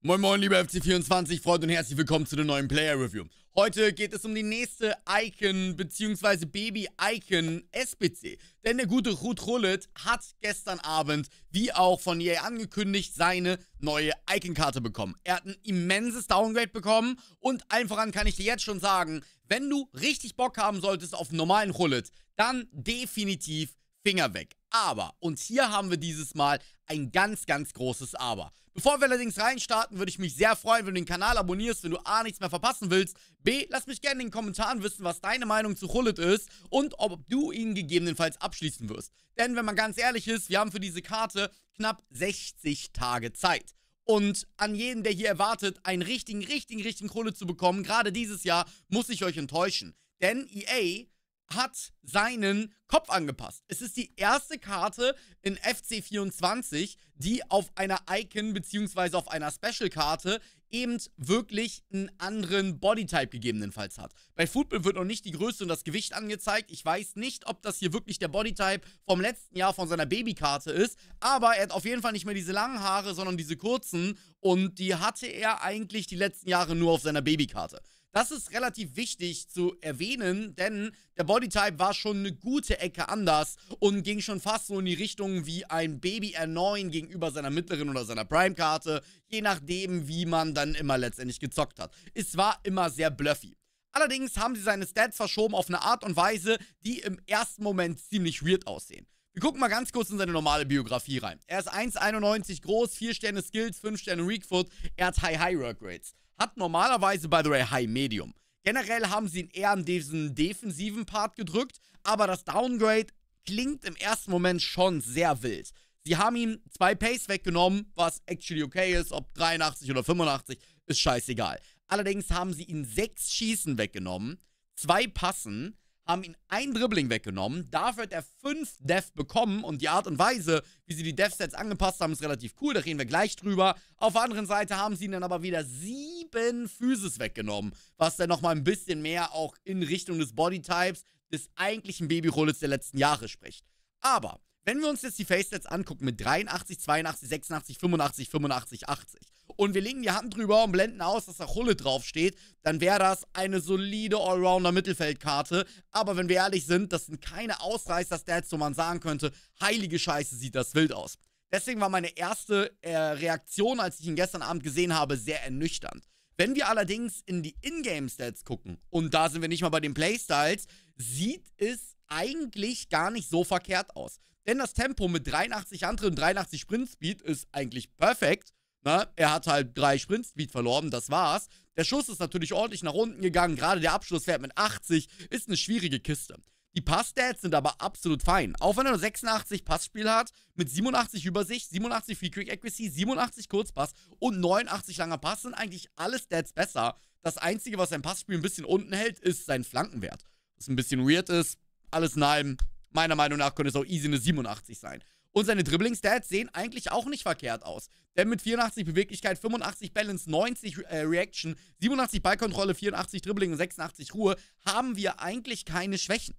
Moin moin liebe FC24 Freunde und herzlich willkommen zu der neuen Player Review. Heute geht es um die nächste Icon bzw. Baby Icon SBC. Denn der gute Ruth Rullet hat gestern Abend, wie auch von EA angekündigt, seine neue Icon-Karte bekommen. Er hat ein immenses Downgrade bekommen und allen voran kann ich dir jetzt schon sagen, wenn du richtig Bock haben solltest auf einen normalen Rullet, dann definitiv Finger weg. Aber, und hier haben wir dieses Mal ein ganz, ganz großes Aber. Bevor wir allerdings reinstarten, würde ich mich sehr freuen, wenn du den Kanal abonnierst, wenn du A, nichts mehr verpassen willst, B, lass mich gerne in den Kommentaren wissen, was deine Meinung zu Hullet ist und ob du ihn gegebenenfalls abschließen wirst. Denn wenn man ganz ehrlich ist, wir haben für diese Karte knapp 60 Tage Zeit. Und an jeden, der hier erwartet, einen richtigen, richtigen, richtigen Hullet zu bekommen, gerade dieses Jahr, muss ich euch enttäuschen. Denn EA hat seinen Kopf angepasst. Es ist die erste Karte in FC24, die auf einer Icon bzw. auf einer Special-Karte eben wirklich einen anderen Bodytype gegebenenfalls hat. Bei Football wird noch nicht die Größe und das Gewicht angezeigt. Ich weiß nicht, ob das hier wirklich der Bodytype vom letzten Jahr von seiner Babykarte ist, aber er hat auf jeden Fall nicht mehr diese langen Haare, sondern diese kurzen und die hatte er eigentlich die letzten Jahre nur auf seiner Babykarte. Das ist relativ wichtig zu erwähnen, denn der Bodytype war schon eine gute Ecke anders und ging schon fast so in die Richtung wie ein Baby R9 gegenüber seiner mittleren oder seiner Prime-Karte, je nachdem, wie man dann immer letztendlich gezockt hat. Es war immer sehr bluffy. Allerdings haben sie seine Stats verschoben auf eine Art und Weise, die im ersten Moment ziemlich weird aussehen. Wir gucken mal ganz kurz in seine normale Biografie rein. Er ist 1,91 groß, 4 Sterne Skills, 5 Sterne Weakfoot, er hat High High Work Rates hat normalerweise, by the way, High Medium. Generell haben sie ihn eher an diesen defensiven Part gedrückt, aber das Downgrade klingt im ersten Moment schon sehr wild. Sie haben ihm zwei Pace weggenommen, was actually okay ist, ob 83 oder 85, ist scheißegal. Allerdings haben sie ihn sechs Schießen weggenommen, zwei Passen, haben ihn ein Dribbling weggenommen. Dafür hat er fünf Def bekommen und die Art und Weise, wie sie die Def-Sets angepasst haben, ist relativ cool. Da reden wir gleich drüber. Auf der anderen Seite haben sie ihn dann aber wieder sieben sieben Physis weggenommen, was dann nochmal ein bisschen mehr auch in Richtung des Bodytypes des eigentlichen Babyrollets der letzten Jahre spricht. Aber wenn wir uns jetzt die Facesets angucken mit 83, 82, 86, 85, 85, 80 und wir legen die Hand drüber und blenden aus, dass da Hulle draufsteht, dann wäre das eine solide Allrounder-Mittelfeldkarte. Aber wenn wir ehrlich sind, das sind keine Ausreißer-Stats, wo man sagen könnte, heilige Scheiße sieht das wild aus. Deswegen war meine erste äh, Reaktion, als ich ihn gestern Abend gesehen habe, sehr ernüchternd. Wenn wir allerdings in die Ingame-Stats gucken, und da sind wir nicht mal bei den Playstyles, sieht es eigentlich gar nicht so verkehrt aus. Denn das Tempo mit 83 Antritt und 83 Sprint-Speed ist eigentlich perfekt. Na, ne? er hat halt drei Sprint-Speed verloren, das war's. Der Schuss ist natürlich ordentlich nach unten gegangen. Gerade der Abschlusswert mit 80 ist eine schwierige Kiste. Die Pass-Stats sind aber absolut fein. Auch wenn er nur 86 Passspiel hat, mit 87 Übersicht, 87 Free Quick Accuracy, 87 Kurzpass und 89 langer Pass sind eigentlich alle Stats besser. Das Einzige, was sein Passspiel ein bisschen unten hält, ist sein Flankenwert. Was ein bisschen weird ist, alles in allem, meiner Meinung nach könnte es auch easy eine 87 sein. Und seine Dribbling-Stats sehen eigentlich auch nicht verkehrt aus. Denn mit 84 Beweglichkeit, 85 Balance, 90 äh, Reaction, 87 Ballkontrolle, 84 Dribbling und 86 Ruhe haben wir eigentlich keine Schwächen.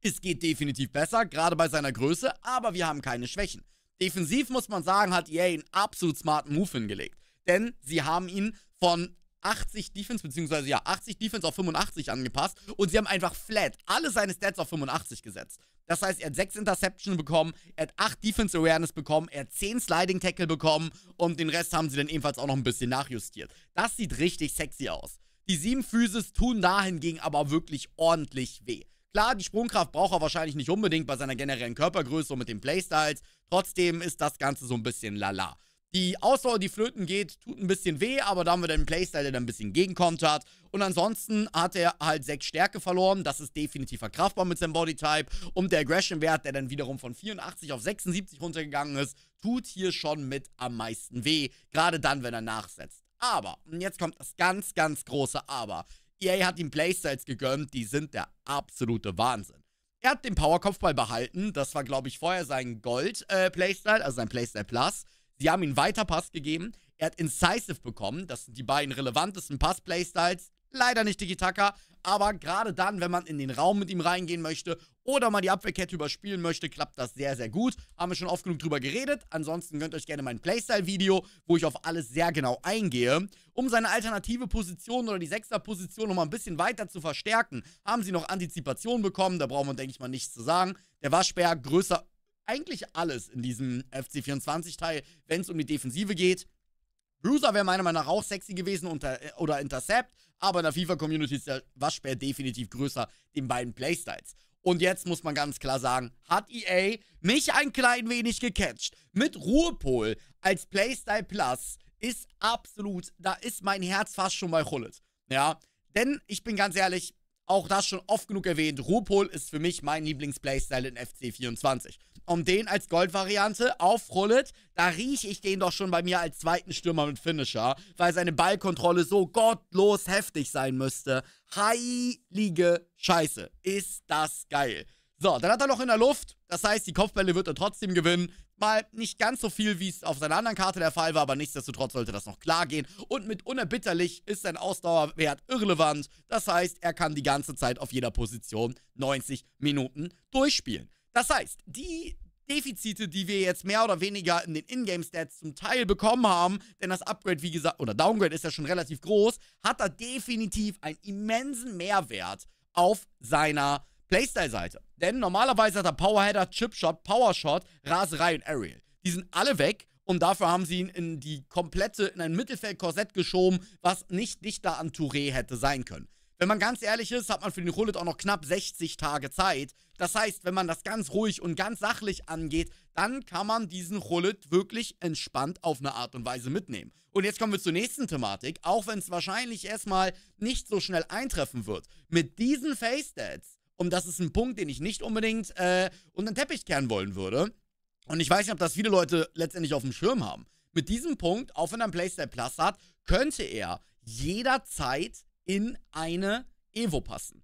Es geht definitiv besser, gerade bei seiner Größe, aber wir haben keine Schwächen. Defensiv muss man sagen, hat EA einen absolut smarten Move hingelegt. Denn sie haben ihn von 80 Defense, beziehungsweise ja, 80 Defense auf 85 angepasst und sie haben einfach flat alle seine Stats auf 85 gesetzt. Das heißt, er hat 6 Interception bekommen, er hat 8 Defense Awareness bekommen, er hat 10 Sliding Tackle bekommen und den Rest haben sie dann ebenfalls auch noch ein bisschen nachjustiert. Das sieht richtig sexy aus. Die 7 Physis tun dahingegen aber wirklich ordentlich weh. Klar, die Sprungkraft braucht er wahrscheinlich nicht unbedingt bei seiner generellen Körpergröße und mit den Playstyles. Trotzdem ist das Ganze so ein bisschen lala. Die Ausdauer, die flöten geht, tut ein bisschen weh, aber da haben wir dann einen Playstyle, der dann ein bisschen gegenkommt hat. Und ansonsten hat er halt 6 Stärke verloren. Das ist definitiv verkraftbar mit seinem Bodytype. Und der Aggression-Wert, der dann wiederum von 84 auf 76 runtergegangen ist, tut hier schon mit am meisten weh. Gerade dann, wenn er nachsetzt. Aber, und jetzt kommt das ganz, ganz große Aber. EA hat ihm Playstyles gegönnt, die sind der absolute Wahnsinn. Er hat den Power-Kopfball behalten, das war, glaube ich, vorher sein Gold-Playstyle, äh, also sein Playstyle Plus. Sie haben ihm Weiterpass gegeben, er hat Incisive bekommen, das sind die beiden relevantesten Pass-Playstyles Leider nicht Tiki-Taka, aber gerade dann, wenn man in den Raum mit ihm reingehen möchte oder mal die Abwehrkette überspielen möchte, klappt das sehr, sehr gut. Haben wir schon oft genug drüber geredet. Ansonsten gönnt euch gerne mein Playstyle-Video, wo ich auf alles sehr genau eingehe. Um seine alternative Position oder die Sechser-Position nochmal ein bisschen weiter zu verstärken, haben sie noch Antizipation bekommen. Da brauchen wir, denke ich mal, nichts zu sagen. Der Waschbär größer eigentlich alles in diesem FC24-Teil, wenn es um die Defensive geht. Bruiser wäre meiner Meinung nach auch sexy gewesen unter, äh, oder Intercept. Aber in der FIFA-Community ist der Waschbär definitiv größer in beiden Playstyles. Und jetzt muss man ganz klar sagen, hat EA mich ein klein wenig gecatcht. Mit Ruhepol als Playstyle Plus ist absolut, da ist mein Herz fast schon bei Hullet. Ja, denn ich bin ganz ehrlich, auch das schon oft genug erwähnt, Ruhepol ist für mich mein Lieblingsplaystyle in FC24 um den als Goldvariante auf Rullet. Da rieche ich den doch schon bei mir als zweiten Stürmer mit Finisher, weil seine Ballkontrolle so gottlos heftig sein müsste. Heilige Scheiße. Ist das geil. So, dann hat er noch in der Luft. Das heißt, die Kopfbälle wird er trotzdem gewinnen. Mal nicht ganz so viel, wie es auf seiner anderen Karte der Fall war, aber nichtsdestotrotz sollte das noch klar gehen. Und mit unerbitterlich ist sein Ausdauerwert irrelevant. Das heißt, er kann die ganze Zeit auf jeder Position 90 Minuten durchspielen. Das heißt, die Defizite, die wir jetzt mehr oder weniger in den Ingame-Stats zum Teil bekommen haben, denn das Upgrade, wie gesagt, oder Downgrade ist ja schon relativ groß, hat er definitiv einen immensen Mehrwert auf seiner Playstyle-Seite. Denn normalerweise hat er Powerheader, Chipshot, Powershot, Raserei und Aerial. Die sind alle weg und dafür haben sie ihn in die komplette, in ein Mittelfeld-Korsett geschoben, was nicht dichter an Touré hätte sein können. Wenn man ganz ehrlich ist, hat man für den Rollet auch noch knapp 60 Tage Zeit. Das heißt, wenn man das ganz ruhig und ganz sachlich angeht, dann kann man diesen Rollet wirklich entspannt auf eine Art und Weise mitnehmen. Und jetzt kommen wir zur nächsten Thematik, auch wenn es wahrscheinlich erstmal nicht so schnell eintreffen wird. Mit diesen Face-Stats, und das ist ein Punkt, den ich nicht unbedingt äh, unter den Teppich kehren wollen würde, und ich weiß nicht, ob das viele Leute letztendlich auf dem Schirm haben, mit diesem Punkt, auch wenn er ein Playstyle Plus hat, könnte er jederzeit in eine Evo passen.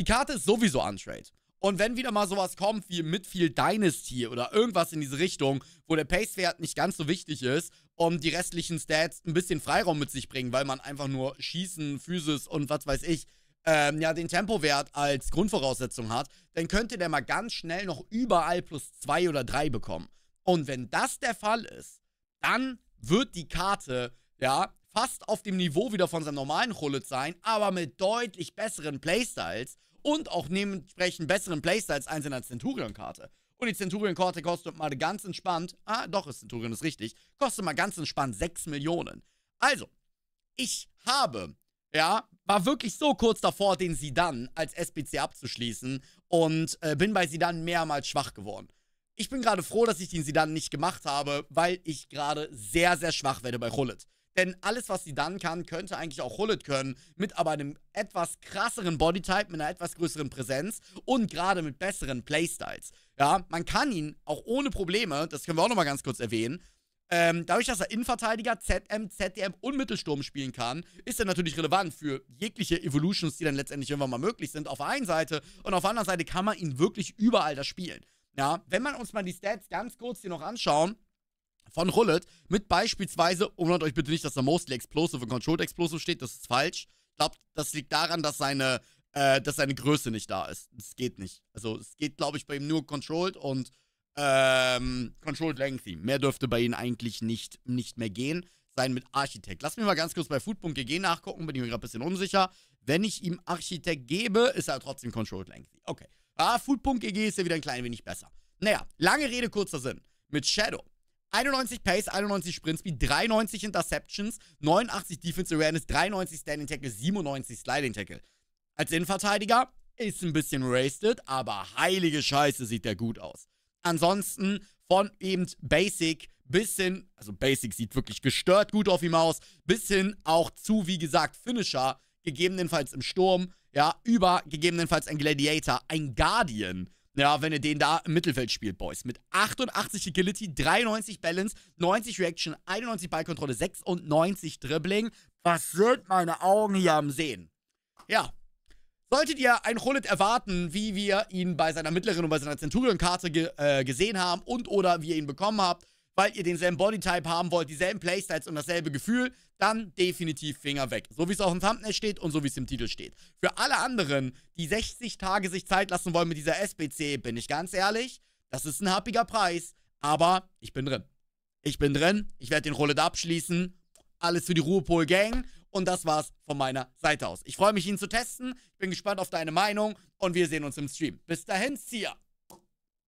Die Karte ist sowieso untrade. Und wenn wieder mal sowas kommt wie mit viel Dynasty oder irgendwas in diese Richtung, wo der Pace-Wert nicht ganz so wichtig ist und die restlichen Stats ein bisschen Freiraum mit sich bringen, weil man einfach nur Schießen, Physis und was weiß ich, ähm, ja, den Tempowert als Grundvoraussetzung hat, dann könnte der mal ganz schnell noch überall plus zwei oder drei bekommen. Und wenn das der Fall ist, dann wird die Karte, ja, fast auf dem Niveau wieder von seinem normalen Hullet sein, aber mit deutlich besseren Playstyles und auch dementsprechend besseren Playstyles als einer Centurion-Karte. Und die Centurion-Karte kostet mal ganz entspannt, ah, doch, ist Centurion, ist richtig, kostet mal ganz entspannt 6 Millionen. Also, ich habe, ja, war wirklich so kurz davor, den Sidan als SPC abzuschließen und äh, bin bei Sidan mehrmals schwach geworden. Ich bin gerade froh, dass ich den Sidan nicht gemacht habe, weil ich gerade sehr, sehr schwach werde bei Hullet. Denn alles, was sie dann kann, könnte eigentlich auch Hullet können. Mit aber einem etwas krasseren Bodytype, mit einer etwas größeren Präsenz und gerade mit besseren Playstyles. Ja, man kann ihn auch ohne Probleme, das können wir auch nochmal ganz kurz erwähnen, ähm, dadurch, dass er Innenverteidiger, ZM, ZDM und Mittelsturm spielen kann, ist er natürlich relevant für jegliche Evolutions, die dann letztendlich irgendwann mal möglich sind, auf der einen Seite. Und auf der anderen Seite kann man ihn wirklich überall da spielen. Ja, wenn man uns mal die Stats ganz kurz hier noch anschauen, von Rullet mit beispielsweise, oh, umhört euch bitte nicht, dass da Mostly Explosive und Controlled Explosive steht, das ist falsch. Ich glaube, das liegt daran, dass seine, äh, dass seine Größe nicht da ist. Es geht nicht. Also es geht, glaube ich, bei ihm nur Controlled und ähm, Controlled Lengthy. Mehr dürfte bei ihm eigentlich nicht, nicht mehr gehen. Sein mit Architekt. Lass mich mal ganz kurz bei Food.gg nachgucken, bin ich mir gerade ein bisschen unsicher. Wenn ich ihm Architekt gebe, ist er trotzdem Controlled Lengthy. Okay. Ah, Food.gg ist ja wieder ein klein wenig besser. Naja, lange Rede, kurzer Sinn. Mit Shadow 91 Pace, 91 Sprint Speed, 93 Interceptions, 89 Defense Awareness, 93 Standing Tackle, 97 Sliding Tackle. Als Innenverteidiger ist ein bisschen wasted, aber heilige Scheiße sieht der gut aus. Ansonsten von eben Basic bis hin, also Basic sieht wirklich gestört gut auf ihm aus, bis hin auch zu, wie gesagt, Finisher, gegebenenfalls im Sturm, ja, über gegebenenfalls ein Gladiator, ein Guardian, ja, wenn ihr den da im Mittelfeld spielt, Boys. Mit 88 Agility, 93 Balance, 90 Reaction, 91 Ballkontrolle, 96 Dribbling. Was sind meine Augen hier am Sehen? Ja. Solltet ihr einen Hullet erwarten, wie wir ihn bei seiner mittleren und bei seiner Centurion-Karte ge äh, gesehen haben und oder wie ihr ihn bekommen habt, weil ihr denselben Bodytype haben wollt, dieselben Playstyles und dasselbe Gefühl, dann definitiv Finger weg. So wie es auch im Thumbnail steht und so wie es im Titel steht. Für alle anderen, die 60 Tage sich Zeit lassen wollen mit dieser SBC, bin ich ganz ehrlich, das ist ein happiger Preis, aber ich bin drin. Ich bin drin, ich werde den Rollet abschließen. Alles für die Ruhepol Gang. Und das war's von meiner Seite aus. Ich freue mich, ihn zu testen. Ich bin gespannt auf deine Meinung und wir sehen uns im Stream. Bis dahin, Sia!